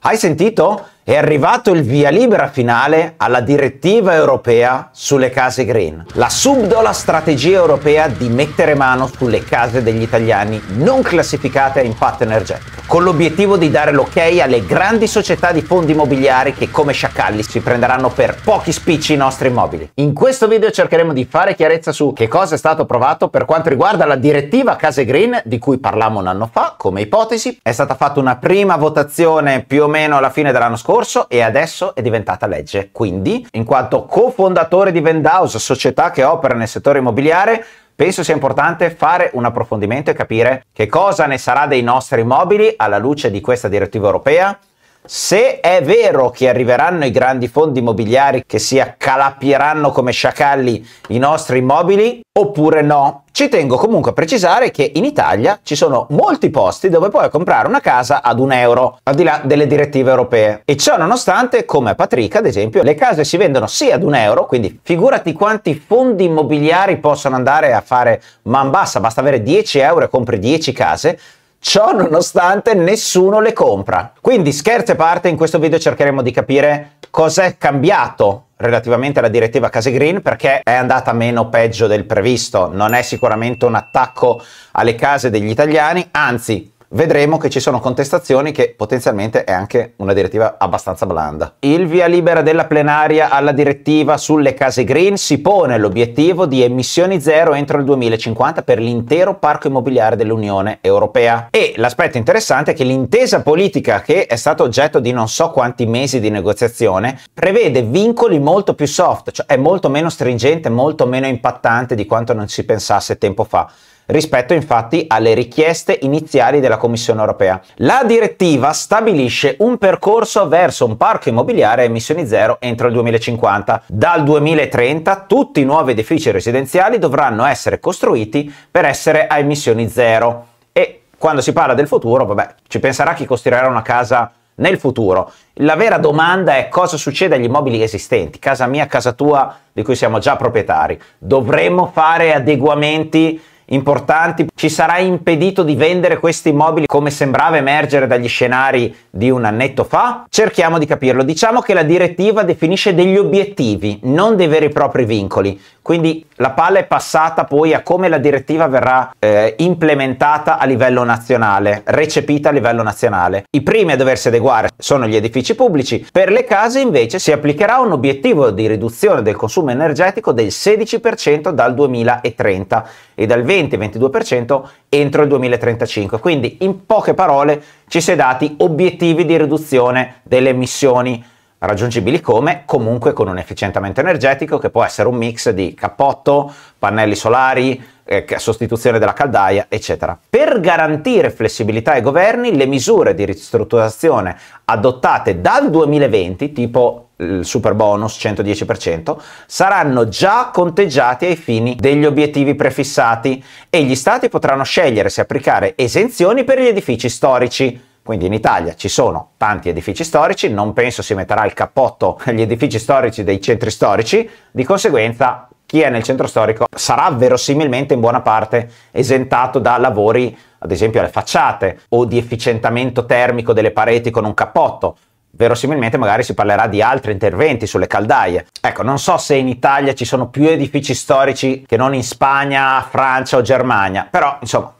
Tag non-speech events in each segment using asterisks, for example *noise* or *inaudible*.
¿Has sentido? è arrivato il via libera finale alla direttiva europea sulle case green, la subdola strategia europea di mettere mano sulle case degli italiani non classificate a impatto energetico, con l'obiettivo di dare l'ok alle grandi società di fondi immobiliari che come sciacalli si prenderanno per pochi spicci i nostri immobili. In questo video cercheremo di fare chiarezza su che cosa è stato approvato per quanto riguarda la direttiva case green di cui parlavamo un anno fa come ipotesi, è stata fatta una prima votazione più o meno alla fine dell'anno scorso, corso e adesso è diventata legge. Quindi, in quanto cofondatore di Vendouse, società che opera nel settore immobiliare, penso sia importante fare un approfondimento e capire che cosa ne sarà dei nostri immobili alla luce di questa direttiva europea, se è vero che arriveranno i grandi fondi immobiliari che si accalappiranno come sciacalli i nostri immobili oppure no, ci tengo comunque a precisare che in Italia ci sono molti posti dove puoi comprare una casa ad un euro, al di là delle direttive europee. E ciò nonostante, come a Patrick ad esempio, le case si vendono sì ad un euro, quindi figurati quanti fondi immobiliari possono andare a fare man bassa, basta avere 10 euro e compri 10 case, Ciò nonostante nessuno le compra. Quindi scherzi a parte, in questo video cercheremo di capire cos'è cambiato relativamente alla direttiva Case Green perché è andata meno peggio del previsto. Non è sicuramente un attacco alle case degli italiani, anzi vedremo che ci sono contestazioni che potenzialmente è anche una direttiva abbastanza blanda. Il via libera della plenaria alla direttiva sulle case green si pone l'obiettivo di emissioni zero entro il 2050 per l'intero parco immobiliare dell'Unione Europea. E l'aspetto interessante è che l'intesa politica che è stata oggetto di non so quanti mesi di negoziazione prevede vincoli molto più soft, cioè è molto meno stringente, molto meno impattante di quanto non si pensasse tempo fa rispetto infatti alle richieste iniziali della Commissione europea. La direttiva stabilisce un percorso verso un parco immobiliare a emissioni zero entro il 2050. Dal 2030 tutti i nuovi edifici residenziali dovranno essere costruiti per essere a emissioni zero. E quando si parla del futuro, vabbè, ci penserà chi costruirà una casa nel futuro. La vera domanda è cosa succede agli immobili esistenti, casa mia, casa tua, di cui siamo già proprietari. Dovremmo fare adeguamenti importanti ci sarà impedito di vendere questi immobili come sembrava emergere dagli scenari di un annetto fa? Cerchiamo di capirlo. Diciamo che la direttiva definisce degli obiettivi, non dei veri e propri vincoli. Quindi la palla è passata poi a come la direttiva verrà eh, implementata a livello nazionale, recepita a livello nazionale. I primi a doversi adeguare sono gli edifici pubblici. Per le case invece si applicherà un obiettivo di riduzione del consumo energetico del 16% dal 2030 e dal 20-22% 30% entro il 2035. Quindi in poche parole ci si è dati obiettivi di riduzione delle emissioni raggiungibili come comunque con un efficientamento energetico che può essere un mix di cappotto, pannelli solari, eh, sostituzione della caldaia, eccetera. Per garantire flessibilità ai governi, le misure di ristrutturazione adottate dal 2020, tipo il super bonus 110%, saranno già conteggiati ai fini degli obiettivi prefissati e gli stati potranno scegliere se applicare esenzioni per gli edifici storici. Quindi in Italia ci sono tanti edifici storici, non penso si metterà il cappotto *laughs* agli edifici storici dei centri storici, di conseguenza chi è nel centro storico sarà verosimilmente in buona parte esentato da lavori, ad esempio alle facciate, o di efficientamento termico delle pareti con un cappotto, verosimilmente magari si parlerà di altri interventi sulle caldaie. Ecco, non so se in Italia ci sono più edifici storici che non in Spagna, Francia o Germania, però insomma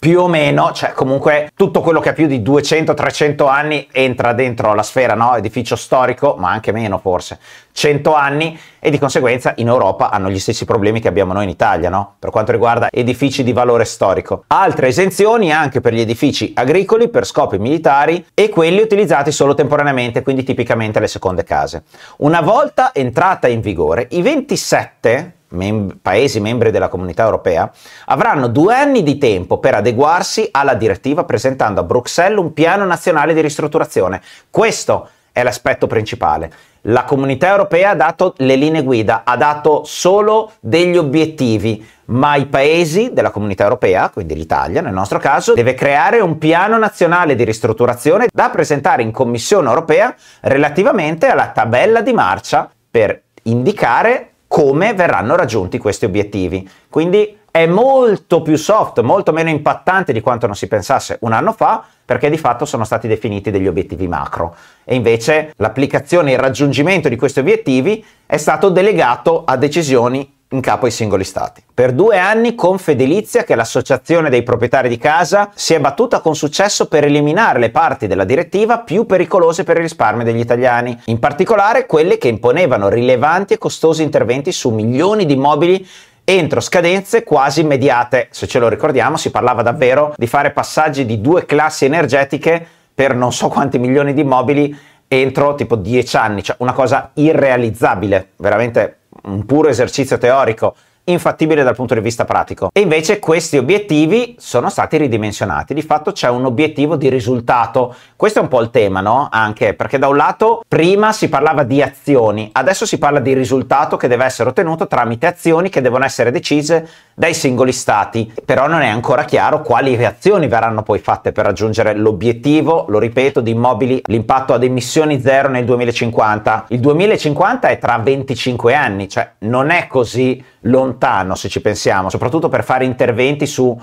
più o meno, cioè comunque tutto quello che ha più di 200-300 anni entra dentro la sfera, no? Edificio storico, ma anche meno forse, 100 anni e di conseguenza in Europa hanno gli stessi problemi che abbiamo noi in Italia, no? Per quanto riguarda edifici di valore storico. Altre esenzioni anche per gli edifici agricoli, per scopi militari e quelli utilizzati solo temporaneamente, quindi tipicamente le seconde case. Una volta entrata in vigore, i 27 mem- Paesi membri della comunità europea, avranno due anni di tempo per adeguarsi alla direttiva presentando a Bruxelles un piano nazionale di ristrutturazione. Questo è l'aspetto principale. La comunità europea ha dato le linee guida, ha dato solo degli obiettivi, ma i paesi della comunità europea, quindi l'Italia nel nostro caso, deve creare un piano nazionale di ristrutturazione da presentare in Commissione europea relativamente alla tabella di marcia per indicare come verranno raggiunti questi obiettivi. Quindi è molto più soft, molto meno impattante di quanto non si pensasse un anno fa, perché di fatto sono stati definiti degli obiettivi macro. E invece l'applicazione e il raggiungimento di questi obiettivi è stato delegato a decisioni in capo ai singoli stati. Per due anni Confedilizia, che è l'associazione dei proprietari di casa, si è battuta con successo per eliminare le parti della direttiva più pericolose per il risparmio degli italiani, in particolare quelle che imponevano rilevanti e costosi interventi su milioni di immobili entro scadenze quasi immediate. Se ce lo ricordiamo, si parlava davvero di fare passaggi di due classi energetiche per non so quanti milioni di immobili entro tipo dieci anni, cioè una cosa irrealizzabile, veramente un puro esercizio teorico infattibile dal punto di vista pratico. E invece questi obiettivi sono stati ridimensionati, di fatto c'è un obiettivo di risultato. Questo è un po' il tema, no? Anche perché da un lato prima si parlava di azioni, adesso si parla di risultato che deve essere ottenuto tramite azioni che devono essere decise dai singoli stati, però non è ancora chiaro quali azioni verranno poi fatte per raggiungere l'obiettivo, lo ripeto, di immobili, l'impatto ad emissioni zero nel 2050. Il 2050 è tra 25 anni, cioè non è così lontano lontano se ci pensiamo, soprattutto per fare interventi su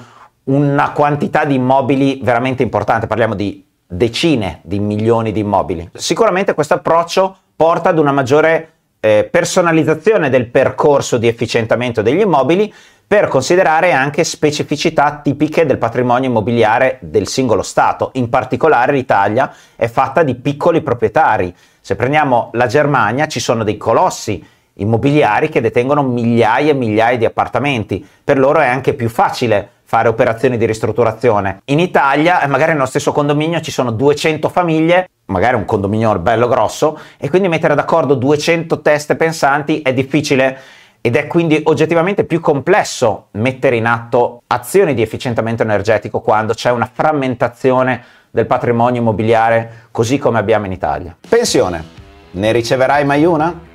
una quantità di immobili veramente importante, parliamo di decine di milioni di immobili. Sicuramente questo approccio porta ad una maggiore eh, personalizzazione del percorso di efficientamento degli immobili per considerare anche specificità tipiche del patrimonio immobiliare del singolo Stato. In particolare l'Italia è fatta di piccoli proprietari. Se prendiamo la Germania ci sono dei colossi immobiliari che detengono migliaia e migliaia di appartamenti. Per loro è anche più facile fare operazioni di ristrutturazione. In Italia, eh, magari nello stesso condominio ci sono 200 famiglie, magari un condominio bello grosso, e quindi mettere d'accordo 200 teste pensanti è difficile ed è quindi oggettivamente più complesso mettere in atto azioni di efficientamento energetico quando c'è una frammentazione del patrimonio immobiliare così come abbiamo in Italia. Pensione, ne riceverai mai una?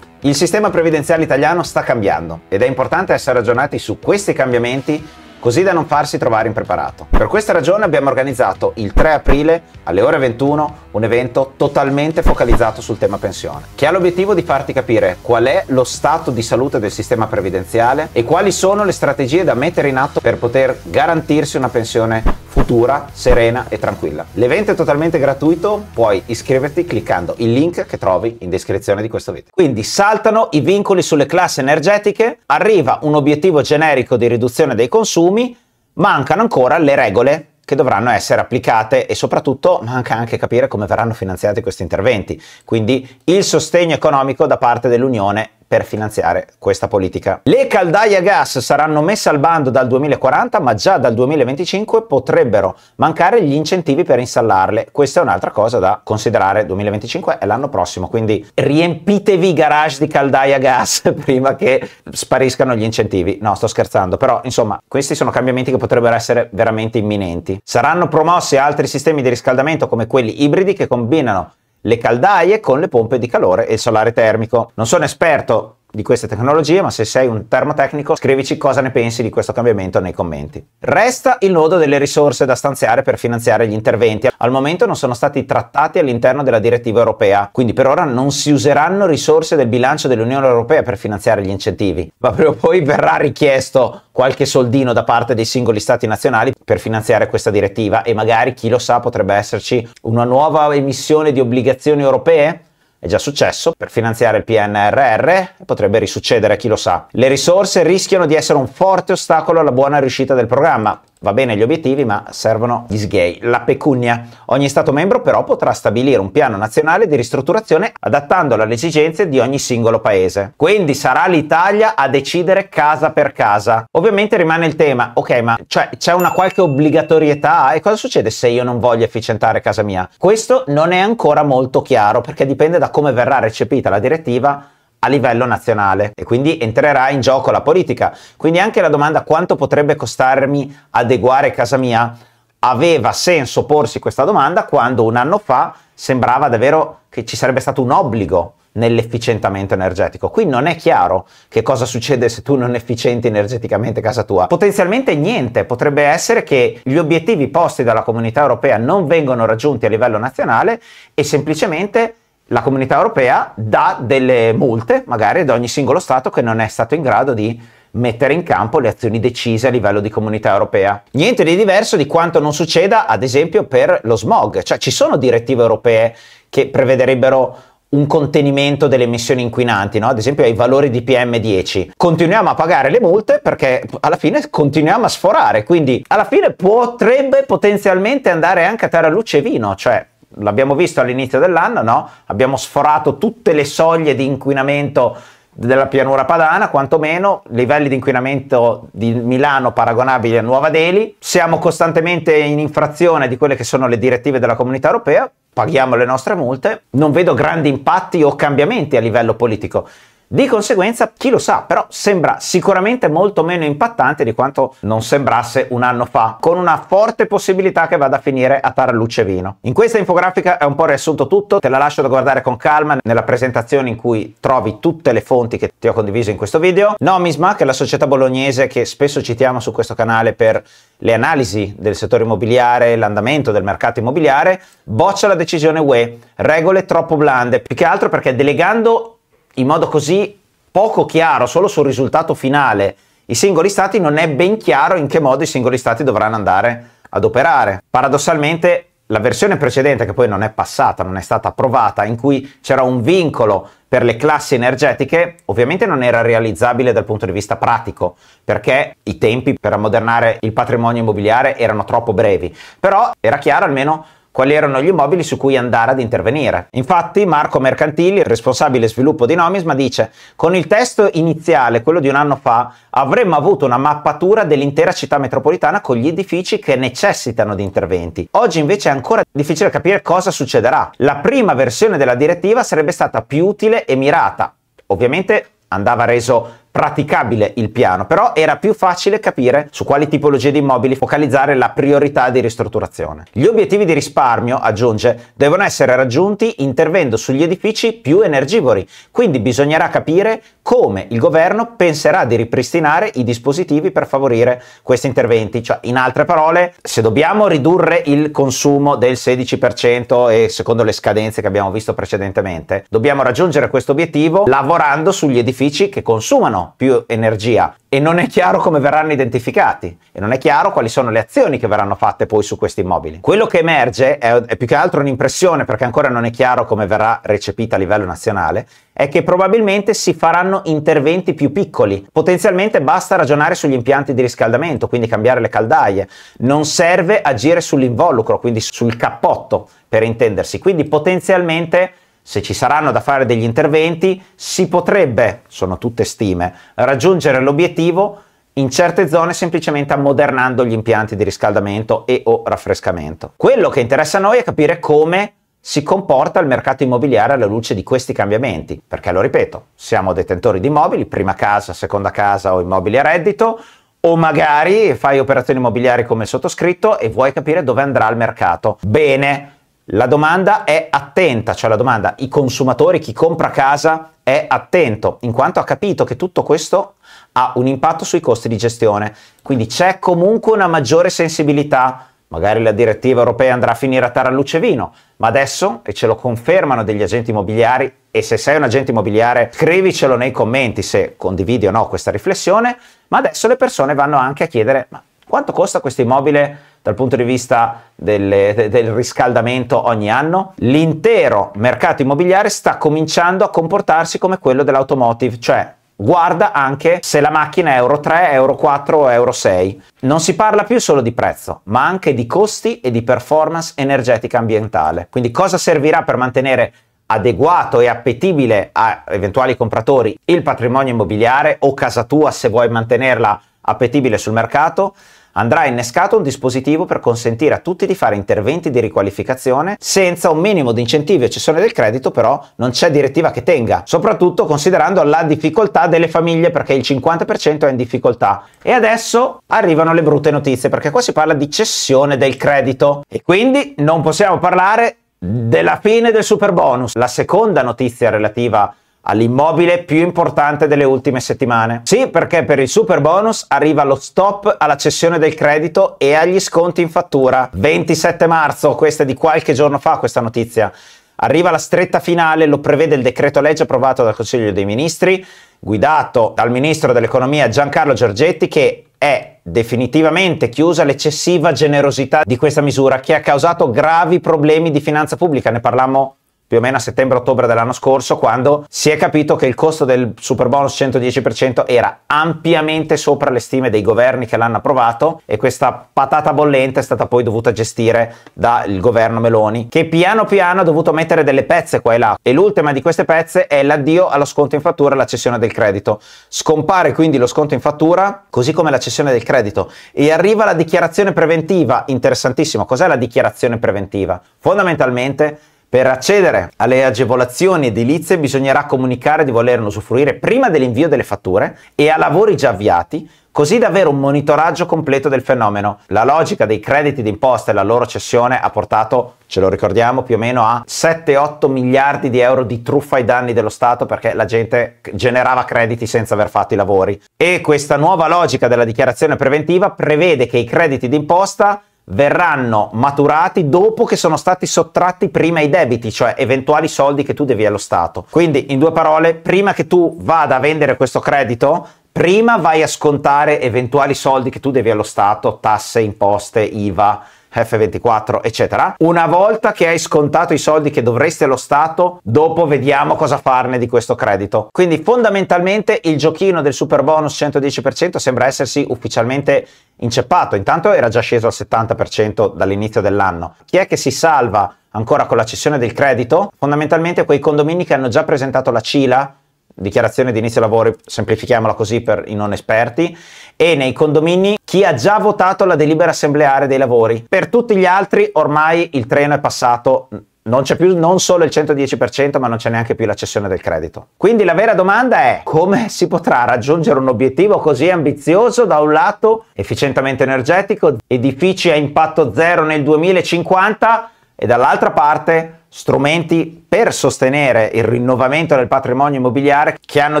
Il sistema previdenziale italiano sta cambiando ed è importante essere aggiornati su questi cambiamenti così da non farsi trovare impreparato. Per questa ragione abbiamo organizzato il 3 aprile alle ore 21 un evento totalmente focalizzato sul tema pensione, che ha l'obiettivo di farti capire qual è lo stato di salute del sistema previdenziale e quali sono le strategie da mettere in atto per poter garantirsi una pensione futura, serena e tranquilla. L'evento è totalmente gratuito, puoi iscriverti cliccando il link che trovi in descrizione di questo video. Quindi saltano i vincoli sulle classi energetiche, arriva un obiettivo generico di riduzione dei consumi nomi, mancano ancora le regole che dovranno essere applicate e soprattutto manca anche capire come verranno finanziati questi interventi, quindi il sostegno economico da parte dell'Unione per finanziare questa politica. Le caldaie a gas saranno messe al bando dal 2040, ma già dal 2025 potrebbero mancare gli incentivi per installarle. Questa è un'altra cosa da considerare. 2025 è l'anno prossimo, quindi riempitevi i garage di caldaie a gas *laughs* prima che spariscano gli incentivi. No, sto scherzando, però insomma, questi sono cambiamenti che potrebbero essere veramente imminenti. Saranno promossi altri sistemi di riscaldamento come quelli ibridi che combinano le caldaie con le pompe di calore e il solare termico. Non sono esperto di queste tecnologie, ma se sei un termotecnico scrivici cosa ne pensi di questo cambiamento nei commenti. Resta il nodo delle risorse da stanziare per finanziare gli interventi. Al momento non sono stati trattati all'interno della direttiva europea, quindi per ora non si useranno risorse del bilancio dell'Unione Europea per finanziare gli incentivi, ma prima o poi verrà richiesto qualche soldino da parte dei singoli stati nazionali per finanziare questa direttiva e magari chi lo sa potrebbe esserci una nuova emissione di obbligazioni europee è già successo per finanziare il PNRR e potrebbe risuccedere, chi lo sa. Le risorse rischiano di essere un forte ostacolo alla buona riuscita del programma, Va bene gli obiettivi, ma servono gli sghei, la pecunia. Ogni Stato membro però potrà stabilire un piano nazionale di ristrutturazione adattandolo alle esigenze di ogni singolo paese. Quindi sarà l'Italia a decidere casa per casa. Ovviamente rimane il tema, ok, ma cioè, c'è una qualche obbligatorietà e cosa succede se io non voglio efficientare casa mia? Questo non è ancora molto chiaro perché dipende da come verrà recepita la direttiva a livello nazionale e quindi entrerà in gioco la politica. Quindi anche la domanda quanto potrebbe costarmi adeguare casa mia aveva senso porsi questa domanda quando un anno fa sembrava davvero che ci sarebbe stato un obbligo nell'efficientamento energetico. Qui non è chiaro che cosa succede se tu non efficienti energeticamente casa tua. Potenzialmente niente, potrebbe essere che gli obiettivi posti dalla comunità europea non vengono raggiunti a livello nazionale e semplicemente la comunità europea dà delle multe magari ad ogni singolo Stato che non è stato in grado di mettere in campo le azioni decise a livello di comunità europea. Niente di diverso di quanto non succeda ad esempio per lo smog, cioè ci sono direttive europee che prevederebbero un contenimento delle emissioni inquinanti, no? ad esempio ai valori di PM10. Continuiamo a pagare le multe perché alla fine continuiamo a sforare, quindi alla fine potrebbe potenzialmente andare anche a terra luce e vino, cioè l'abbiamo visto all'inizio dell'anno, no? abbiamo sforato tutte le soglie di inquinamento della pianura padana, quantomeno livelli di inquinamento di Milano paragonabili a Nuova Delhi, siamo costantemente in infrazione di quelle che sono le direttive della comunità europea, paghiamo le nostre multe, non vedo grandi impatti o cambiamenti a livello politico. Di conseguenza, chi lo sa, però sembra sicuramente molto meno impattante di quanto non sembrasse un anno fa, con una forte possibilità che vada a finire a Vino. In questa infografica è un po' riassunto tutto, te la lascio da guardare con calma nella presentazione in cui trovi tutte le fonti che ti ho condiviso in questo video. Nomisma, che è la società bolognese che spesso citiamo su questo canale per le analisi del settore immobiliare, l'andamento del mercato immobiliare, boccia la decisione UE, regole troppo blande, più che altro perché delegando in modo così poco chiaro solo sul risultato finale i singoli stati non è ben chiaro in che modo i singoli stati dovranno andare ad operare. Paradossalmente la versione precedente, che poi non è passata, non è stata approvata, in cui c'era un vincolo per le classi energetiche, ovviamente non era realizzabile dal punto di vista pratico, perché i tempi per ammodernare il patrimonio immobiliare erano troppo brevi. Però era chiaro almeno quali erano gli immobili su cui andare ad intervenire. Infatti Marco Mercantili, responsabile sviluppo di Nomisma, dice con il testo iniziale, quello di un anno fa, avremmo avuto una mappatura dell'intera città metropolitana con gli edifici che necessitano di interventi. Oggi invece è ancora difficile capire cosa succederà. La prima versione della direttiva sarebbe stata più utile e mirata. Ovviamente andava reso praticabile il piano, però era più facile capire su quali tipologie di immobili focalizzare la priorità di ristrutturazione. Gli obiettivi di risparmio, aggiunge, devono essere raggiunti intervenendo sugli edifici più energivori, quindi bisognerà capire come il governo penserà di ripristinare i dispositivi per favorire questi interventi. Cioè, in altre parole, se dobbiamo ridurre il consumo del 16% e secondo le scadenze che abbiamo visto precedentemente, dobbiamo raggiungere questo obiettivo lavorando sugli edifici che consumano più energia e non è chiaro come verranno identificati e non è chiaro quali sono le azioni che verranno fatte poi su questi immobili. Quello che emerge è, è più che altro un'impressione perché ancora non è chiaro come verrà recepita a livello nazionale, è che probabilmente si faranno interventi più piccoli. Potenzialmente basta ragionare sugli impianti di riscaldamento, quindi cambiare le caldaie. Non serve agire sull'involucro, quindi sul cappotto per intendersi. Quindi potenzialmente se ci saranno da fare degli interventi, si potrebbe, sono tutte stime, raggiungere l'obiettivo in certe zone semplicemente ammodernando gli impianti di riscaldamento e o raffrescamento. Quello che interessa a noi è capire come si comporta il mercato immobiliare alla luce di questi cambiamenti, perché lo ripeto, siamo detentori di immobili, prima casa, seconda casa o immobili a reddito, o magari fai operazioni immobiliari come sottoscritto e vuoi capire dove andrà il mercato. Bene, la domanda è attenta, cioè la domanda, i consumatori, chi compra casa è attento, in quanto ha capito che tutto questo ha un impatto sui costi di gestione. Quindi c'è comunque una maggiore sensibilità. Magari la direttiva europea andrà a finire a taralluce vino, ma adesso, e ce lo confermano degli agenti immobiliari, e se sei un agente immobiliare scrivicelo nei commenti se condividi o no questa riflessione, ma adesso le persone vanno anche a chiedere ma quanto costa questo immobile dal punto di vista delle, del riscaldamento ogni anno, l'intero mercato immobiliare sta cominciando a comportarsi come quello dell'automotive, cioè guarda anche se la macchina è Euro 3, Euro 4 o Euro 6. Non si parla più solo di prezzo, ma anche di costi e di performance energetica ambientale. Quindi cosa servirà per mantenere adeguato e appetibile a eventuali compratori il patrimonio immobiliare o casa tua se vuoi mantenerla appetibile sul mercato? andrà innescato un dispositivo per consentire a tutti di fare interventi di riqualificazione senza un minimo di incentivi e cessione del credito però non c'è direttiva che tenga, soprattutto considerando la difficoltà delle famiglie perché il 50% è in difficoltà. E adesso arrivano le brutte notizie perché qua si parla di cessione del credito e quindi non possiamo parlare della fine del super bonus. La seconda notizia relativa a all'immobile più importante delle ultime settimane. Sì, perché per il super bonus arriva lo stop alla cessione del credito e agli sconti in fattura. 27 marzo, questa è di qualche giorno fa questa notizia. Arriva la stretta finale, lo prevede il decreto legge approvato dal Consiglio dei Ministri, guidato dal Ministro dell'Economia Giancarlo Giorgetti, che è definitivamente chiusa l'eccessiva generosità di questa misura che ha causato gravi problemi di finanza pubblica. Ne parlammo più o meno a settembre-ottobre dell'anno scorso, quando si è capito che il costo del super bonus 110% era ampiamente sopra le stime dei governi che l'hanno approvato e questa patata bollente è stata poi dovuta gestire dal governo Meloni, che piano piano ha dovuto mettere delle pezze qua e là. E l'ultima di queste pezze è l'addio allo sconto in fattura e la cessione del credito. Scompare quindi lo sconto in fattura, così come la cessione del credito, e arriva la dichiarazione preventiva. Interessantissimo, cos'è la dichiarazione preventiva? Fondamentalmente per accedere alle agevolazioni edilizie bisognerà comunicare di volerne usufruire prima dell'invio delle fatture e a lavori già avviati, così da avere un monitoraggio completo del fenomeno. La logica dei crediti d'imposta e la loro cessione ha portato, ce lo ricordiamo, più o meno a 7-8 miliardi di euro di truffa ai danni dello Stato perché la gente generava crediti senza aver fatto i lavori. E questa nuova logica della dichiarazione preventiva prevede che i crediti d'imposta verranno maturati dopo che sono stati sottratti prima i debiti, cioè eventuali soldi che tu devi allo Stato. Quindi, in due parole, prima che tu vada a vendere questo credito, prima vai a scontare eventuali soldi che tu devi allo Stato, tasse, imposte, IVA, F24, eccetera. Una volta che hai scontato i soldi che dovresti allo Stato, dopo vediamo cosa farne di questo credito. Quindi fondamentalmente il giochino del super bonus 110% sembra essersi ufficialmente inceppato. Intanto era già sceso al 70% dall'inizio dell'anno. Chi è che si salva ancora con la cessione del credito? Fondamentalmente quei condomini che hanno già presentato la CILA, dichiarazione di inizio lavori, semplifichiamola così per i non esperti, e nei condomini chi ha già votato la delibera assembleare dei lavori. Per tutti gli altri ormai il treno è passato non c'è più non solo il 110%, ma non c'è neanche più la cessione del credito. Quindi la vera domanda è come si potrà raggiungere un obiettivo così ambizioso, da un lato efficientamento energetico, edifici a impatto zero nel 2050 e dall'altra parte strumenti per sostenere il rinnovamento del patrimonio immobiliare che hanno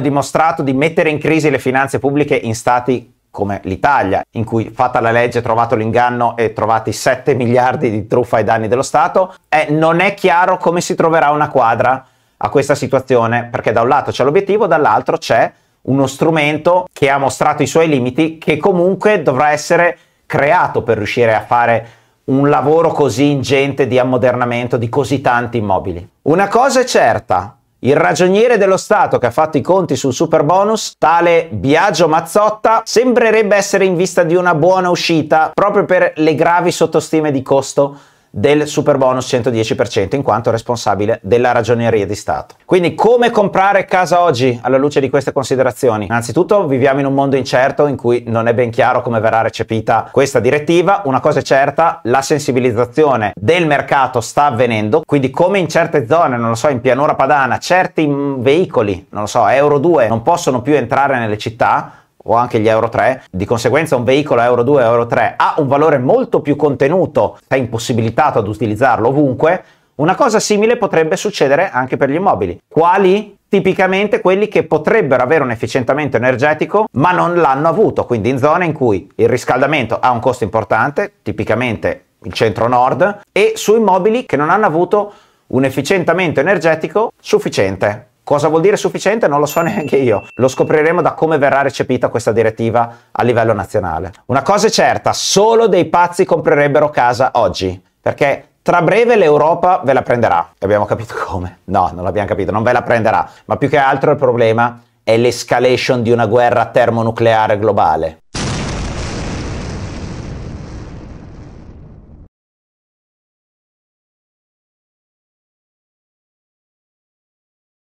dimostrato di mettere in crisi le finanze pubbliche in stati come l'Italia, in cui fatta la legge, trovato l'inganno e trovati 7 miliardi di truffa ai danni dello Stato, eh, non è chiaro come si troverà una quadra a questa situazione, perché da un lato c'è l'obiettivo, dall'altro c'è uno strumento che ha mostrato i suoi limiti, che comunque dovrà essere creato per riuscire a fare un lavoro così ingente di ammodernamento di così tanti immobili. Una cosa è certa, il ragioniere dello Stato che ha fatto i conti sul super bonus, tale Biagio Mazzotta, sembrerebbe essere in vista di una buona uscita proprio per le gravi sottostime di costo del super bonus 110% in quanto responsabile della ragioneria di Stato. Quindi come comprare casa oggi alla luce di queste considerazioni? Innanzitutto viviamo in un mondo incerto in cui non è ben chiaro come verrà recepita questa direttiva, una cosa è certa, la sensibilizzazione del mercato sta avvenendo, quindi come in certe zone, non lo so, in pianura padana, certi veicoli, non lo so, Euro 2 non possono più entrare nelle città, o anche gli Euro 3, di conseguenza un veicolo Euro 2 Euro 3 ha un valore molto più contenuto, è impossibilitato ad utilizzarlo ovunque, una cosa simile potrebbe succedere anche per gli immobili. Quali? Tipicamente quelli che potrebbero avere un efficientamento energetico ma non l'hanno avuto, quindi in zone in cui il riscaldamento ha un costo importante, tipicamente il centro nord, e su immobili che non hanno avuto un efficientamento energetico sufficiente. Cosa vuol dire sufficiente non lo so *laughs* neanche io, lo scopriremo da come verrà recepita questa direttiva a livello nazionale. Una cosa è certa, solo dei pazzi comprerebbero casa oggi, perché tra breve l'Europa ve la prenderà. Abbiamo capito come? No, non l'abbiamo capito, non ve la prenderà, ma più che altro il problema è l'escalation di una guerra termonucleare globale.